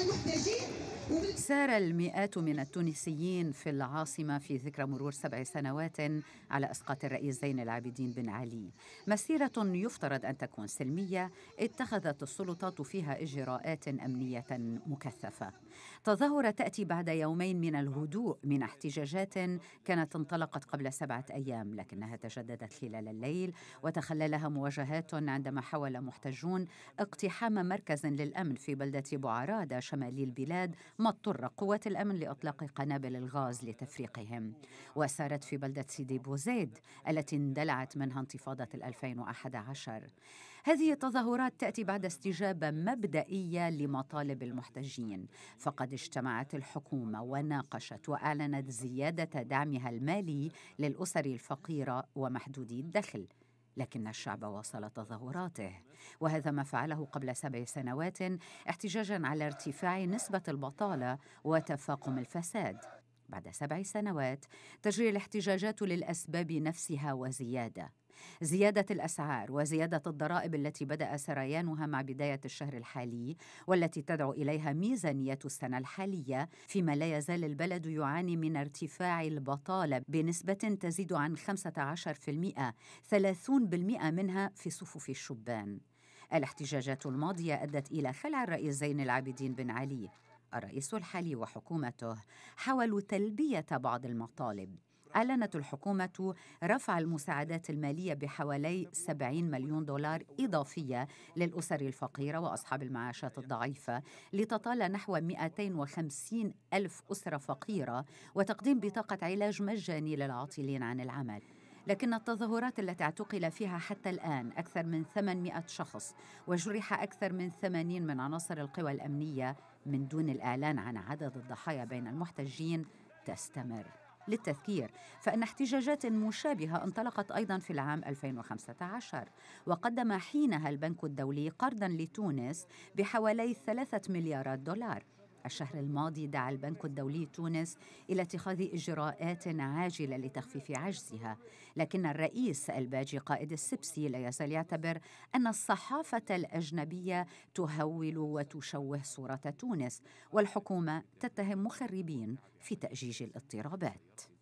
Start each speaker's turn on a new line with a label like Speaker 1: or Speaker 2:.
Speaker 1: à l'ouvre de Jésus سار المئات من التونسيين في العاصمة في ذكرى مرور سبع سنوات على إسقاط الرئيس زين العابدين بن علي مسيرة يفترض أن تكون سلمية اتخذت السلطات فيها إجراءات أمنية مكثفة تظاهرة تأتي بعد يومين من الهدوء من احتجاجات كانت انطلقت قبل سبعة أيام لكنها تجددت خلال الليل وتخللها مواجهات عندما حاول محتجون اقتحام مركز للأمن في بلدة بوعرادة شمالي البلاد ما اضطر قوات الأمن لإطلاق قنابل الغاز لتفريقهم وسارت في بلدة سيدي بوزيد التي اندلعت منها انتفاضة 2011 هذه التظاهرات تأتي بعد استجابة مبدئية لمطالب المحتجين فقد اجتمعت الحكومة وناقشت وأعلنت زيادة دعمها المالي للأسر الفقيرة ومحدودي الدخل لكن الشعب واصل تظاهراته وهذا ما فعله قبل سبع سنوات احتجاجا على ارتفاع نسبة البطالة وتفاقم الفساد بعد سبع سنوات تجري الاحتجاجات للأسباب نفسها وزيادة زيادة الأسعار وزيادة الضرائب التي بدأ سريانها مع بداية الشهر الحالي والتي تدعو إليها ميزانية السنة الحالية فيما لا يزال البلد يعاني من ارتفاع البطالة بنسبة تزيد عن 15% 30% منها في صفوف الشبان الاحتجاجات الماضية أدت إلى خلع الرئيس زين العابدين بن علي الرئيس الحالي وحكومته حاولوا تلبية بعض المطالب أعلنت الحكومة رفع المساعدات المالية بحوالي 70 مليون دولار إضافية للأسر الفقيرة وأصحاب المعاشات الضعيفة لتطال نحو 250 ألف أسرة فقيرة وتقديم بطاقة علاج مجاني للعاطلين عن العمل لكن التظاهرات التي اعتقل فيها حتى الآن أكثر من 800 شخص وجرح أكثر من 80 من عناصر القوى الأمنية من دون الإعلان عن عدد الضحايا بين المحتجين تستمر للتذكير فإن احتجاجات مشابهة انطلقت أيضا في العام 2015 وقدم حينها البنك الدولي قرضا لتونس بحوالي ثلاثة مليارات دولار الشهر الماضي دعا البنك الدولي تونس إلى اتخاذ إجراءات عاجلة لتخفيف عجزها لكن الرئيس الباجي قائد السبسي لا يزال يعتبر أن الصحافة الأجنبية تهول وتشوه صورة تونس والحكومة تتهم مخربين في تأجيج الاضطرابات